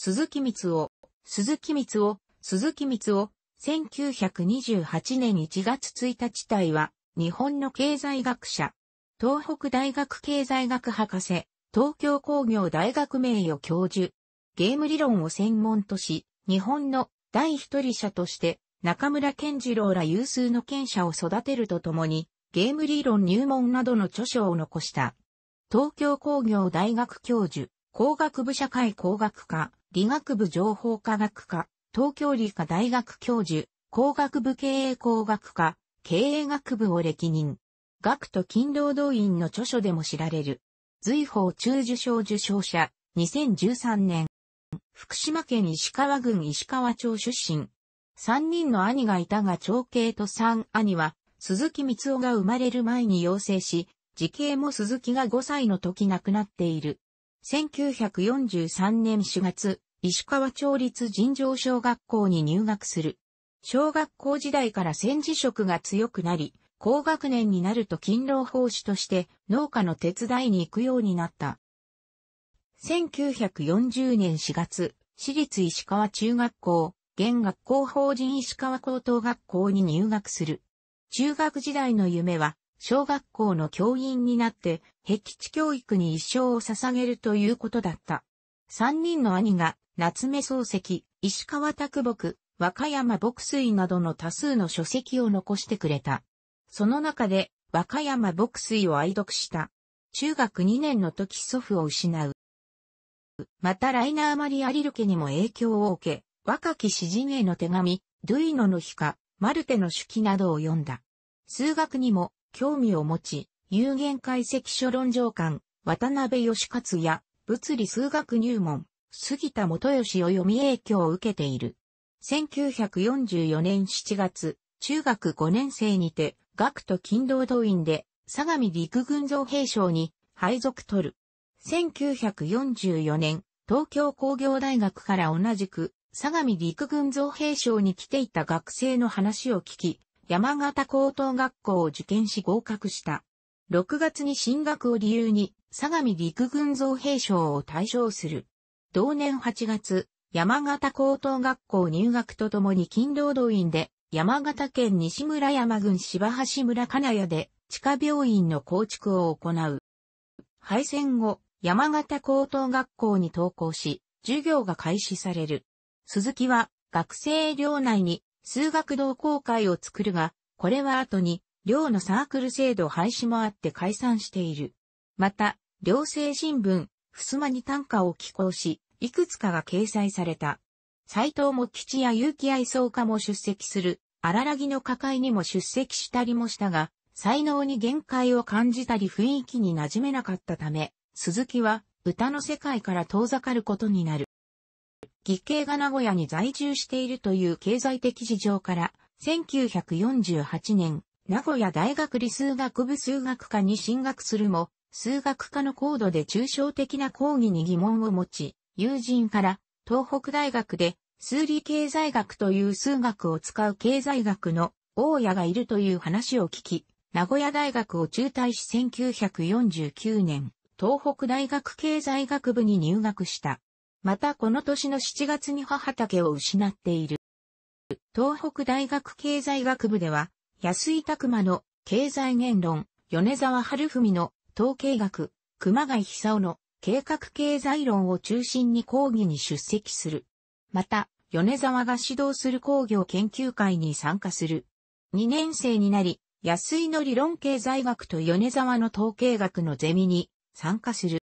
鈴木光を、鈴木光を、鈴木光を、1928年1月1日体は、日本の経済学者、東北大学経済学博士、東京工業大学名誉教授、ゲーム理論を専門とし、日本の第一人者として、中村健次郎ら有数の権者を育てるとともに、ゲーム理論入門などの著書を残した。東京工業大学教授、工学部社会工学科、理学部情報科学科、東京理科大学教授、工学部経営工学科、経営学部を歴任。学徒勤労動員の著書でも知られる。随法中受賞受賞者、2013年。福島県石川郡石川町出身。三人の兄がいたが長兄と三兄は、鈴木光夫が生まれる前に養成し、時系も鈴木が5歳の時亡くなっている。1943年4月、石川町立尋常小学校に入学する。小学校時代から戦時職が強くなり、高学年になると勤労奉仕として農家の手伝いに行くようになった。1940年4月、私立石川中学校、現学校法人石川高等学校に入学する。中学時代の夢は小学校の教員になって、壁地教育に一生を捧げるということだった。三人の兄が、夏目漱石、石川拓木、和歌山牧水などの多数の書籍を残してくれた。その中で、和歌山牧水を愛読した。中学2年の時祖父を失う。またライナー・マリア・リルケにも影響を受け、若き詩人への手紙、ドゥイノの日か、マルテの手記などを読んだ。数学にも興味を持ち、有限解析書論上官、渡辺義勝や、物理数学入門、杉田元義を読み影響を受けている。1944年7月、中学5年生にて、学徒勤労動員で、相模陸軍造兵省に配属取る。1944年、東京工業大学から同じく、相模陸軍造兵省に来ていた学生の話を聞き、山形高等学校を受験し合格した。6月に進学を理由に、相模陸軍造兵賞を退象する。同年8月、山形高等学校入学とともに勤労動員で、山形県西村山郡柴橋村金谷で、地下病院の構築を行う。敗戦後、山形高等学校に登校し、授業が開始される。鈴木は学生寮内に数学同好会を作るが、これは後に、寮のサークル制度廃止もあって解散している。また、寮生新聞、襖に短歌を寄稿し、いくつかが掲載された。斎藤も吉や結城愛想家も出席する、荒らぎの抱会にも出席したりもしたが、才能に限界を感じたり雰囲気に馴染めなかったため、鈴木は歌の世界から遠ざかることになる。義兄が名古屋に在住しているという経済的事情から、1948年、名古屋大学理数学部数学科に進学するも、数学科の高度で抽象的な講義に疑問を持ち、友人から東北大学で数理経済学という数学を使う経済学の大家がいるという話を聞き、名古屋大学を中退し1949年、東北大学経済学部に入学した。またこの年の7月に母竹を失っている。東北大学経済学部では、安井拓馬の経済言論、米沢春文の統計学、熊谷久夫の計画経済論を中心に講義に出席する。また、米沢が指導する工業研究会に参加する。2年生になり、安井の理論経済学と米沢の統計学のゼミに参加する。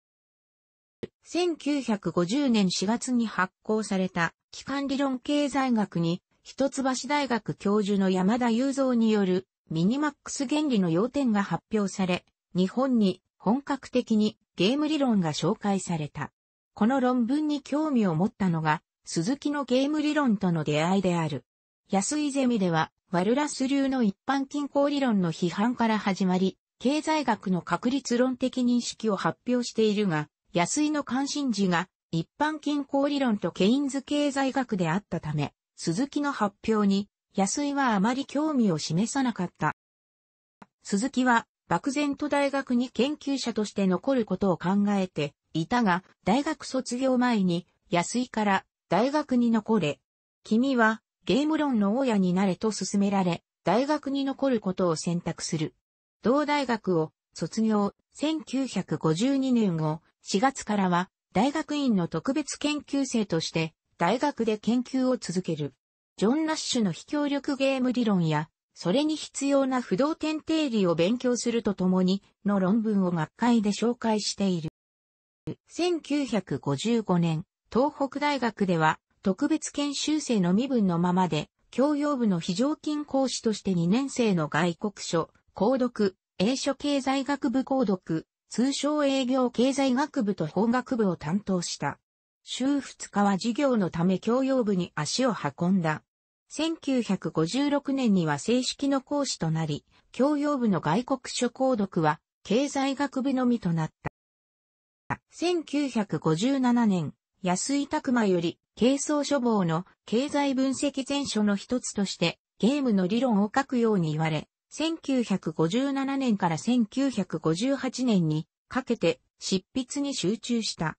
1950年4月に発行された、機関理論経済学に、一橋大学教授の山田雄三による、ミニマックス原理の要点が発表され、日本に本格的にゲーム理論が紹介された。この論文に興味を持ったのが、鈴木のゲーム理論との出会いである。安井ゼミでは、ワルラス流の一般均衡理論の批判から始まり、経済学の確率論的認識を発表しているが、安井の関心事が一般均衡理論とケインズ経済学であったため、鈴木の発表に安井はあまり興味を示さなかった。鈴木は漠然と大学に研究者として残ることを考えていたが、大学卒業前に安井から大学に残れ。君はゲーム論の大家になれと勧められ、大学に残ることを選択する。同大学を卒業、1952年後、4月からは、大学院の特別研究生として、大学で研究を続ける。ジョン・ナッシュの非協力ゲーム理論や、それに必要な不動点定理を勉強するとともに、の論文を学会で紹介している。1955年、東北大学では、特別研修生の身分のままで、教養部の非常勤講師として2年生の外国書、購読、英書経済学部講読、通称営業経済学部と法学部を担当した。週2日は授業のため教養部に足を運んだ。1956年には正式の講師となり、教養部の外国書講読は経済学部のみとなった。1957年、安井拓馬より、軽装書房の経済分析全書の一つとして、ゲームの理論を書くように言われ、1957年から1958年にかけて執筆に集中した。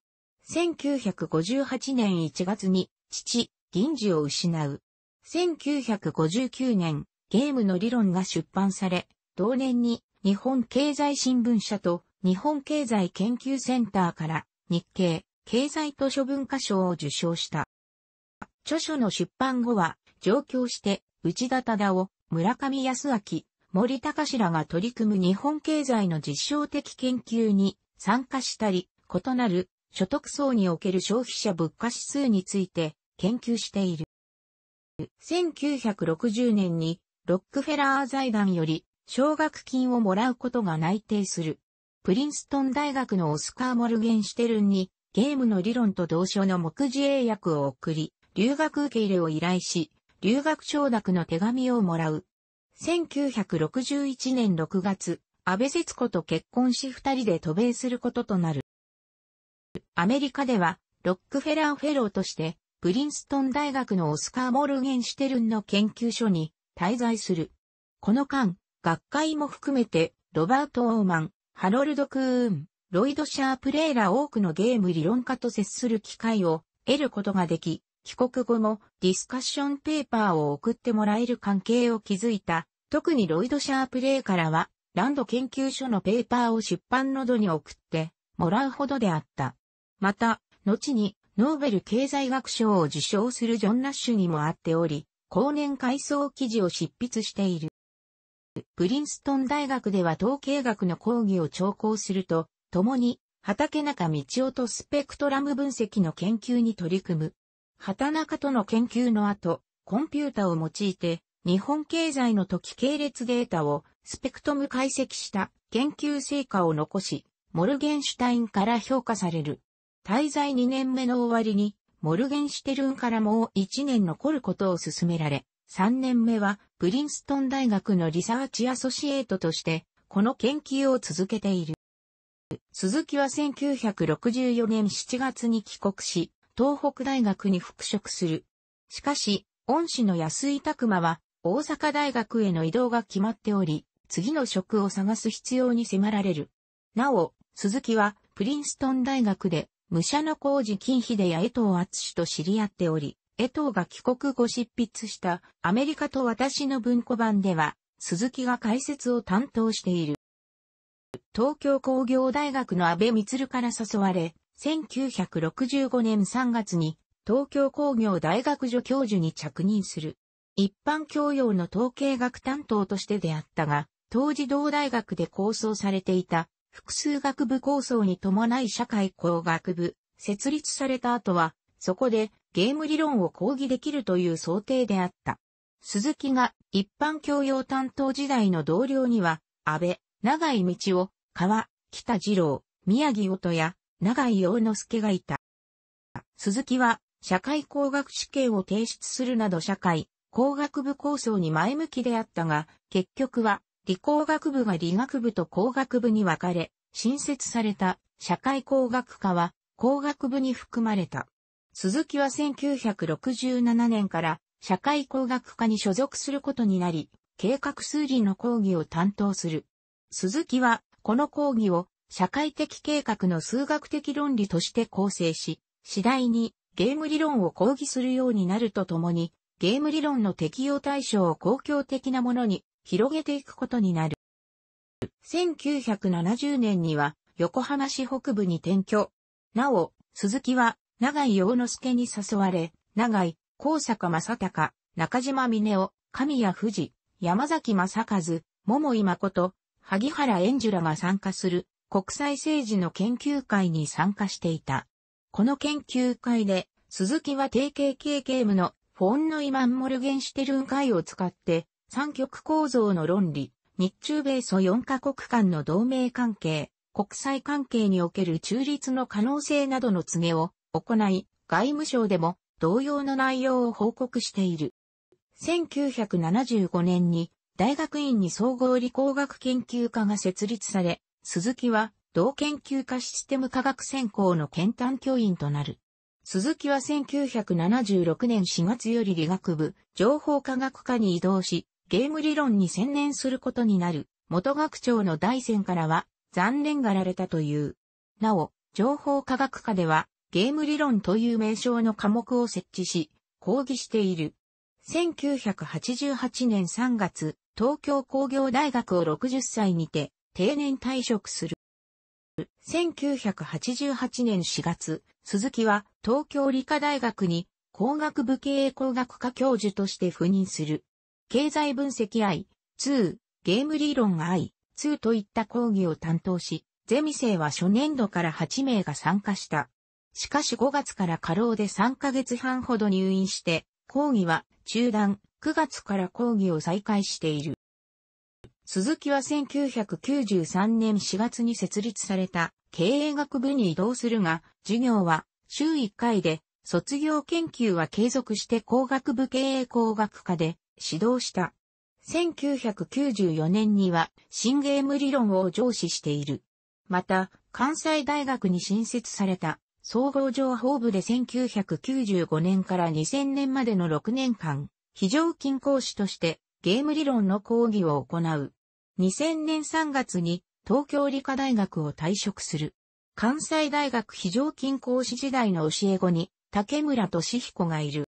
1958年1月に父、銀次を失う。1959年、ゲームの理論が出版され、同年に日本経済新聞社と日本経済研究センターから日経経済図書文化賞を受賞した。著書の出版後は上京して内田忠夫、村上康明、森高らが取り組む日本経済の実証的研究に参加したり、異なる所得層における消費者物価指数について研究している。1960年にロックフェラー財団より奨学金をもらうことが内定する。プリンストン大学のオスカー・モルゲンシュテルンにゲームの理論と同書の目次英訳を送り、留学受け入れを依頼し、留学承諾の手紙をもらう。1961年6月、安倍節子と結婚し二人で渡米することとなる。アメリカでは、ロックフェラーフェローとして、プリンストン大学のオスカー・モルゲンシュテルンの研究所に滞在する。この間、学会も含めて、ロバート・オーマン、ハロルド・クーン、ロイド・シャープレイら多くのゲーム理論家と接する機会を得ることができ、帰国後もディスカッションペーパーを送ってもらえる関係を築いた特にロイド・シャープレイからは、ランド研究所のペーパーを出版などに送ってもらうほどであった。また、後にノーベル経済学賞を受賞するジョン・ナッシュにも会っており、後年回想記事を執筆している。プリンストン大学では統計学の講義を聴講すると、共に畑中道夫とスペクトラム分析の研究に取り組む。畑中との研究の後、コンピュータを用いて日本経済の時系列データをスペクトム解析した研究成果を残し、モルゲンシュタインから評価される。滞在2年目の終わりに、モルゲンシュテルンからもう1年残ることを勧められ、3年目はプリンストン大学のリサーチアソシエートとして、この研究を続けている。鈴木は1964年7月に帰国し、東北大学に復職する。しかし、恩師の安井拓馬は大阪大学への移動が決まっており、次の職を探す必要に迫られる。なお、鈴木はプリンストン大学で武者の工事金秀や江藤敦と知り合っており、江藤が帰国後執筆したアメリカと私の文庫版では、鈴木が解説を担当している。東京工業大学の安倍光から誘われ、1965年3月に東京工業大学助教授に着任する。一般教養の統計学担当として出会ったが、当時同大学で構想されていた複数学部構想に伴い社会工学部、設立された後は、そこでゲーム理論を講義できるという想定であった。鈴木が一般教養担当時代の同僚には、安倍、長井道夫、川、北二郎、宮城音や長井洋之助がいた。鈴木は社会工学試験を提出するなど社会、工学部構想に前向きであったが、結局は理工学部が理学部と工学部に分かれ、新設された社会工学科は工学部に含まれた。鈴木は1967年から社会工学科に所属することになり、計画数理の講義を担当する。鈴木はこの講義を社会的計画の数学的論理として構成し、次第にゲーム理論を講義するようになるとともに、ゲーム理論の適用対象を公共的なものに広げていくことになる。1970年には横浜市北部に転居。なお、鈴木は長井洋之助に誘われ、長井、高坂正隆、中島峰夫、神谷富士、山崎正和、桃井誠、萩原円樹らが参加する国際政治の研究会に参加していた。この研究会で、鈴木は定型系ゲームのフォンヌイマン・モルゲンシュテルン会を使って、三極構造の論理、日中米ソ4カ国間の同盟関係、国際関係における中立の可能性などの告げを行い、外務省でも同様の内容を報告している。1975年に大学院に総合理工学研究科が設立され、鈴木は同研究科システム科学専攻の研探教員となる。鈴木は1976年4月より理学部、情報科学科に移動し、ゲーム理論に専念することになる、元学長の大戦からは、残念がられたという。なお、情報科学科では、ゲーム理論という名称の科目を設置し、講義している。1988年3月、東京工業大学を60歳にて、定年退職する。1988年4月、鈴木は東京理科大学に工学部経営工学科教授として赴任する。経済分析 I2、ゲーム理論 I2 といった講義を担当し、ゼミ生は初年度から8名が参加した。しかし5月から過労で3ヶ月半ほど入院して、講義は中断、9月から講義を再開している。鈴木は1993年4月に設立された経営学部に移動するが、授業は週1回で、卒業研究は継続して工学部経営工学科で指導した。1994年には新ゲーム理論を上司している。また、関西大学に新設された総合情報部で1995年から2000年までの6年間、非常勤講師としてゲーム理論の講義を行う。2000年3月に東京理科大学を退職する。関西大学非常勤講師時代の教え子に竹村俊彦がいる。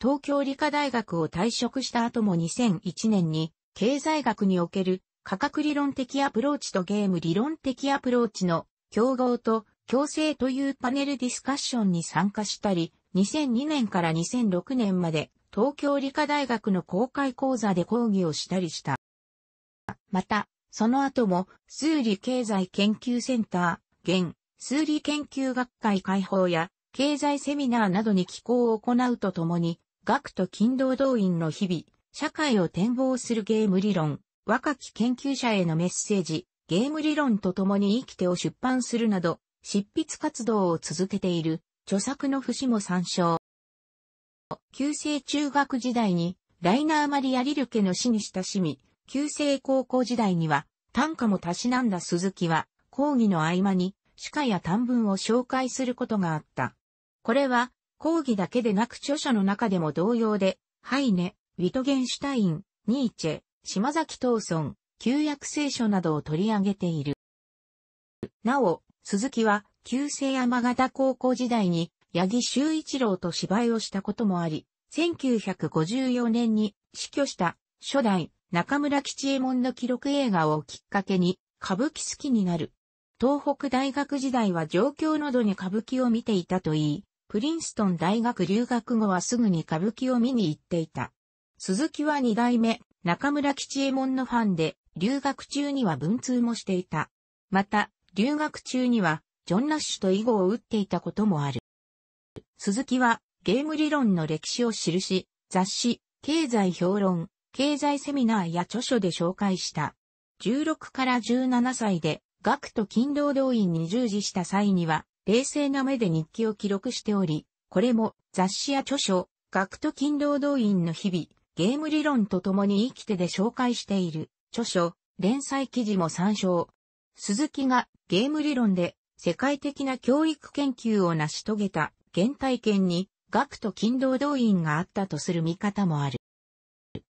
東京理科大学を退職した後も2001年に経済学における価格理論的アプローチとゲーム理論的アプローチの競合と共生というパネルディスカッションに参加したり、2002年から2006年まで東京理科大学の公開講座で講義をしたりした。また、その後も、数理経済研究センター、現、数理研究学会開放や、経済セミナーなどに寄稿を行うとともに、学徒勤労動員の日々、社会を展望するゲーム理論、若き研究者へのメッセージ、ゲーム理論とともに生きてを出版するなど、執筆活動を続けている、著作の節も参照。旧制中学時代に、ライナー・マリア・リルケの死に親しみ、旧制高校時代には短歌もたしなんだ鈴木は講義の合間に詩歌や短文を紹介することがあった。これは講義だけでなく著者の中でも同様で、ハイネ、ウィトゲンシュタイン、ニーチェ、島崎東村、旧約聖書などを取り上げている。なお、鈴木は旧制山形高校時代に八木修一郎と芝居をしたこともあり、1954年に死去した初代中村吉右衛門の記録映画をきっかけに、歌舞伎好きになる。東北大学時代は状況などに歌舞伎を見ていたといい、プリンストン大学留学後はすぐに歌舞伎を見に行っていた。鈴木は二代目、中村吉右衛門のファンで、留学中には文通もしていた。また、留学中には、ジョン・ナッシュと囲碁を打っていたこともある。鈴木は、ゲーム理論の歴史を記し、雑誌、経済評論、経済セミナーや著書で紹介した。16から17歳で、学徒勤労動員に従事した際には、冷静な目で日記を記録しており、これも雑誌や著書、学徒勤労動員の日々、ゲーム理論と共に生きてで紹介している、著書、連載記事も参照。鈴木がゲーム理論で世界的な教育研究を成し遂げた原体験に学徒勤労動員があったとする見方もある。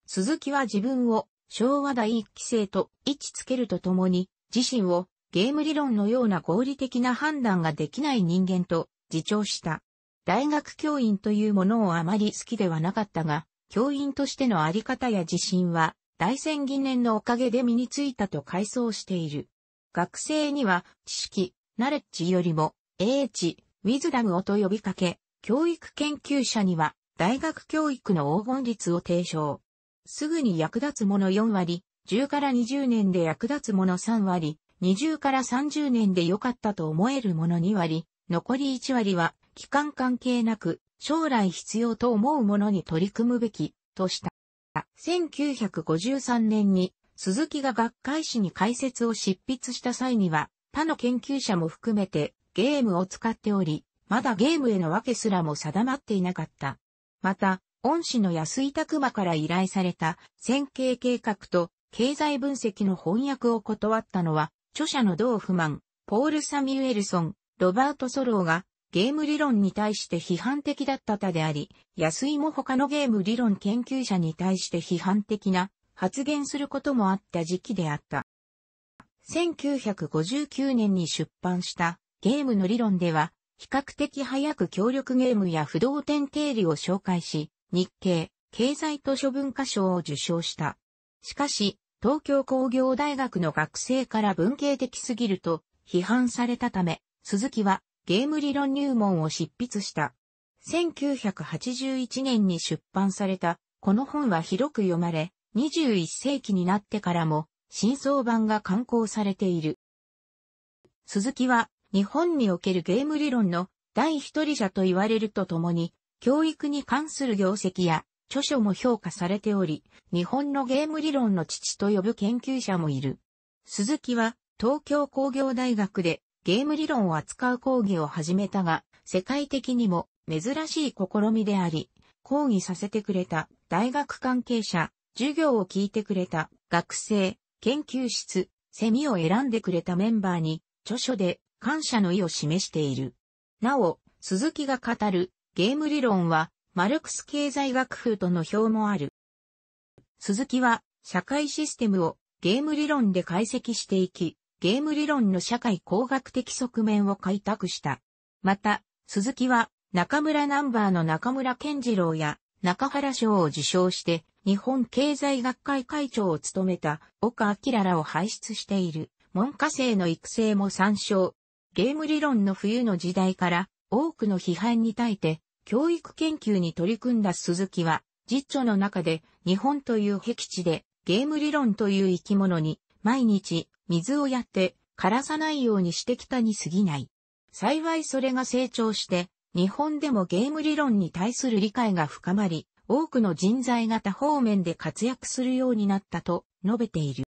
鈴木は自分を昭和第一期生と位置つけるとともに、自身をゲーム理論のような合理的な判断ができない人間と自重した。大学教員というものをあまり好きではなかったが、教員としてのあり方や自信は、大戦疑念のおかげで身についたと回想している。学生には、知識、ナレッジよりも、英知、ウィズダムをと呼びかけ、教育研究者には、大学教育の黄金率を提唱。すぐに役立つもの4割、10から20年で役立つもの3割、20から30年で良かったと思えるもの2割、残り1割は、期間関係なく、将来必要と思うものに取り組むべき、とした。1953年に、鈴木が学会誌に解説を執筆した際には、他の研究者も含めて、ゲームを使っており、まだゲームへのわけすらも定まっていなかった。また、恩師の安井拓馬から依頼された線形計画と経済分析の翻訳を断ったのは、著者の同不満、ポール・サミュエルソン、ロバート・ソローがゲーム理論に対して批判的だったたであり、安井も他のゲーム理論研究者に対して批判的な発言することもあった時期であった。1959年に出版したゲームの理論では、比較的早く協力ゲームや不動点定理を紹介し、日経、経済図書文化賞を受賞した。しかし、東京工業大学の学生から文系的すぎると批判されたため、鈴木はゲーム理論入門を執筆した。1981年に出版されたこの本は広く読まれ、21世紀になってからも新装版が刊行されている。鈴木は日本におけるゲーム理論の第一人者と言われるとともに教育に関する業績や著書も評価されており、日本のゲーム理論の父と呼ぶ研究者もいる。鈴木は東京工業大学でゲーム理論を扱う講義を始めたが、世界的にも珍しい試みであり、講義させてくれた大学関係者、授業を聞いてくれた学生、研究室、セミを選んでくれたメンバーに著書で感謝の意を示している。なお、鈴木が語るゲーム理論は、マルクス経済学風との表もある。鈴木は、社会システムをゲーム理論で解析していき、ゲーム理論の社会工学的側面を開拓した。また、鈴木は、中村ナンバーの中村健次郎や中原賞を受賞して、日本経済学会会長を務めた岡明らを輩出している文科生の育成も参照。ゲーム理論の冬の時代から多くの批判に耐えて教育研究に取り組んだ鈴木は、実著の中で日本という僻地でゲーム理論という生き物に毎日水をやって枯らさないようにしてきたに過ぎない。幸いそれが成長して日本でもゲーム理論に対する理解が深まり、多くの人材が方面で活躍するようになったと述べている。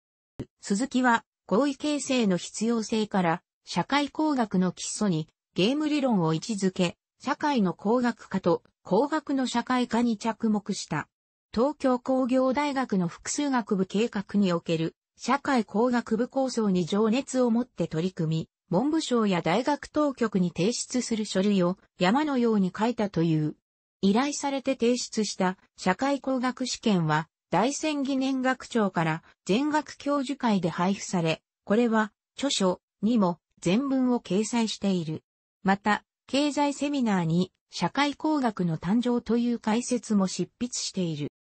鈴木は合意形成の必要性から社会工学の基礎にゲーム理論を位置づけ、社会の工学科と工学の社会科に着目した。東京工業大学の複数学部計画における社会工学部構想に情熱を持って取り組み、文部省や大学当局に提出する書類を山のように書いたという。依頼されて提出した社会工学試験は、大仙技年学長から全学教授会で配布され、これは著書にも全文を掲載している。また、経済セミナーに社会工学の誕生という解説も執筆している。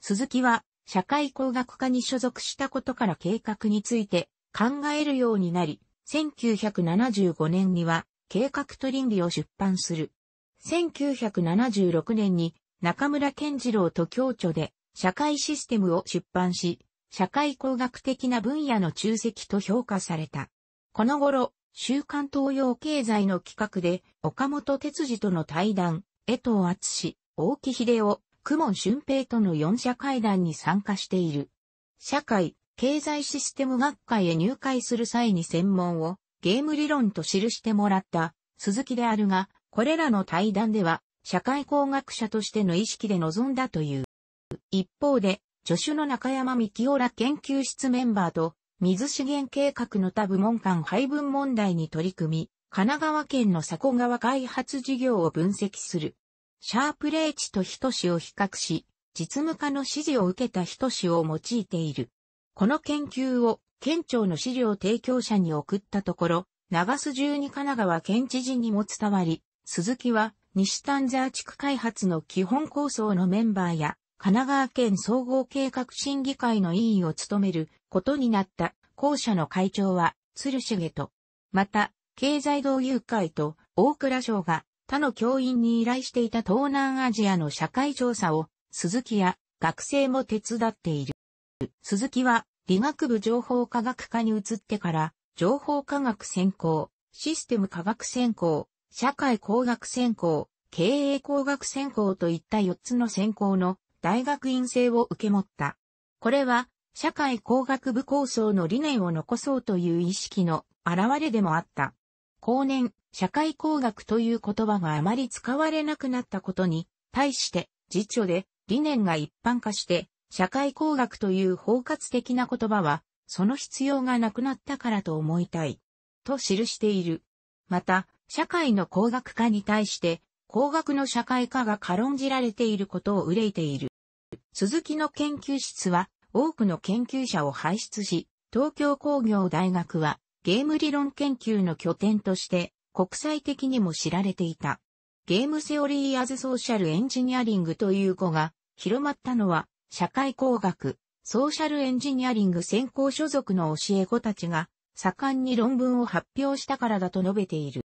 鈴木は社会工学科に所属したことから計画について考えるようになり、1975年には計画と倫理を出版する。1976年に中村健次郎と共著で社会システムを出版し、社会工学的な分野の中積と評価された。この頃、週刊東洋経済の企画で、岡本哲司との対談、江藤厚史、大木秀夫、久門俊平との4社会談に参加している。社会、経済システム学会へ入会する際に専門をゲーム理論と記してもらった鈴木であるが、これらの対談では社会工学者としての意識で臨んだという。一方で、助手の中山幹夫ら研究室メンバーと水資源計画の他部門間配分問題に取り組み、神奈川県の佐古川開発事業を分析する。シャープレーチと人志を比較し、実務家の指示を受けた人志を用いている。この研究を県庁の資料提供者に送ったところ、長須中に神奈川県知事にも伝わり、鈴木は西丹沢地区開発の基本構想のメンバーや神奈川県総合計画審議会の委員を務めることになった校舎の会長は鶴重と、また、経済同友会と大倉省が他の教員に依頼していた東南アジアの社会調査を鈴木や学生も手伝っている。鈴木は理学部情報科学科に移ってから情報科学専攻、システム科学専攻、社会工学専攻、経営工学専攻といった4つの専攻の大学院生を受け持った。これは、社会工学部構想の理念を残そうという意識の現れでもあった。後年、社会工学という言葉があまり使われなくなったことに、対して、実著で理念が一般化して、社会工学という包括的な言葉は、その必要がなくなったからと思いたい。と記している。また、社会の工学化に対して、工学の社会化が軽んじられていることを憂いている。鈴木の研究室は多くの研究者を輩出し、東京工業大学はゲーム理論研究の拠点として国際的にも知られていた。ゲームセオリーアズソーシャルエンジニアリングという語が広まったのは社会工学、ソーシャルエンジニアリング専攻所属の教え子たちが盛んに論文を発表したからだと述べている。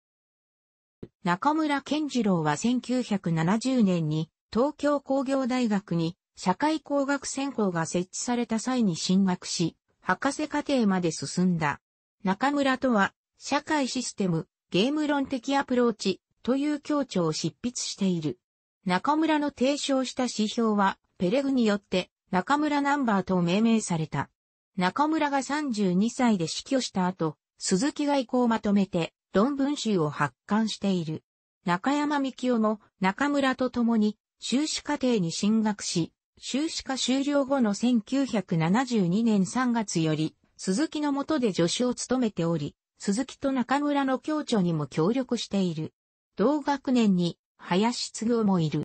中村健次郎は1970年に東京工業大学に社会工学専攻が設置された際に進学し、博士課程まで進んだ。中村とは、社会システム、ゲーム論的アプローチという教調を執筆している。中村の提唱した指標は、ペレグによって中村ナンバーと命名された。中村が32歳で死去した後、鈴木外交をまとめて論文集を発刊している。中山幹夫も中村と共に修士課程に進学し、修士科終了後の1972年3月より、鈴木の下で助手を務めており、鈴木と中村の協調にも協力している。同学年に、林継夫もいる。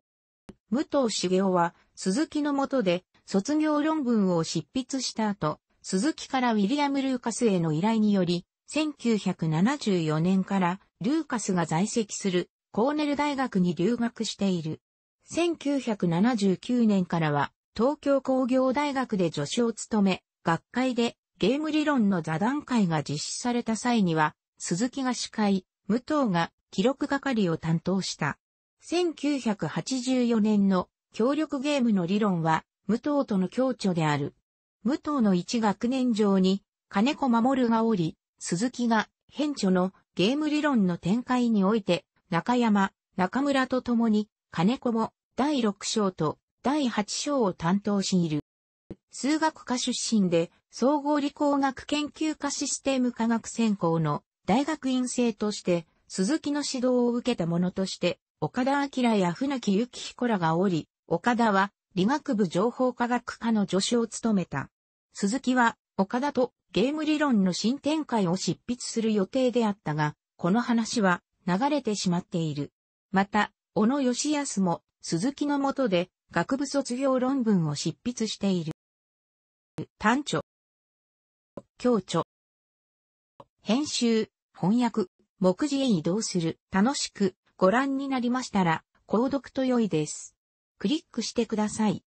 武藤茂雄は、鈴木の下で、卒業論文を執筆した後、鈴木からウィリアム・ルーカスへの依頼により、1974年から、ルーカスが在籍する、コーネル大学に留学している。1979年からは東京工業大学で助手を務め、学会でゲーム理論の座談会が実施された際には、鈴木が司会、武藤が記録係を担当した。1984年の協力ゲームの理論は、武藤との共著である。武藤の一学年上に、金子守がおり、鈴木が、編著のゲーム理論の展開において、中山、中村と共に、金子も、第6章と第8章を担当している。数学科出身で、総合理工学研究科システム科学専攻の大学院生として、鈴木の指導を受けた者として、岡田明や船木幸彦らがおり、岡田は理学部情報科学科の助手を務めた。鈴木は岡田とゲーム理論の新展開を執筆する予定であったが、この話は流れてしまっている。また、小野義康も鈴木の下で学部卒業論文を執筆している。短著、教著、編集、翻訳、目次へ移動する。楽しくご覧になりましたら、購読と良いです。クリックしてください。